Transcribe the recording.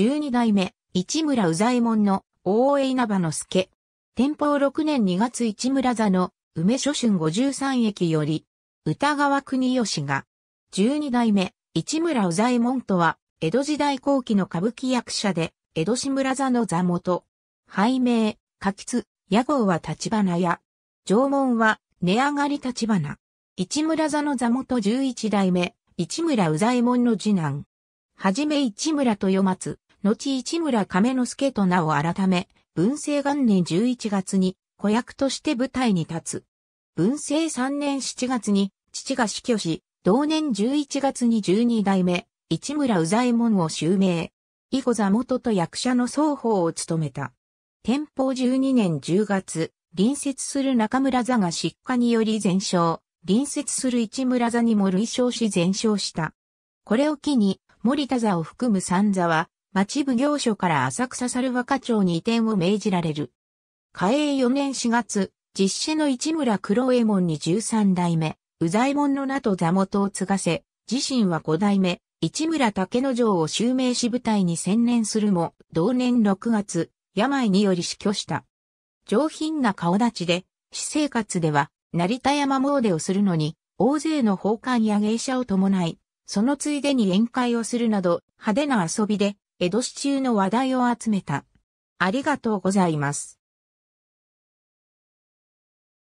十二代目、市村宇左衛門の大江稲葉之助。天保六年二月市村座の梅初春五十三駅より、歌川国吉が、十二代目、市村宇左衛門とは、江戸時代後期の歌舞伎役者で、江戸市村座の座元。拝名、柿津、屋号は立花屋。縄文は、値上がり立花。市村座の座元十一代目、市村宇左衛門の次男。はじめ市村豊松、後市村亀之助と名を改め、文政元年11月に子役として舞台に立つ。文政3年7月に父が死去し、同年11月に12代目、市村宇左衛門を襲名。以後座元と役者の双方を務めた。天保12年10月、隣接する中村座が失火により全焼、隣接する市村座にも類勝し全焼した。これを機に、森田座を含む三座は、町奉行所から浅草猿若町に移転を命じられる。嘉永4年4月、実施の市村黒右衛門に13代目、宇左衛門の名と座元を継がせ、自身は5代目、市村竹之丞を襲名し舞台に専念するも、同年6月、病により死去した。上品な顔立ちで、私生活では、成田山詣をするのに、大勢の奉還や芸者を伴い、そのついでに宴会をするなど、派手な遊びで、江戸市中の話題を集めた。ありがとうございます。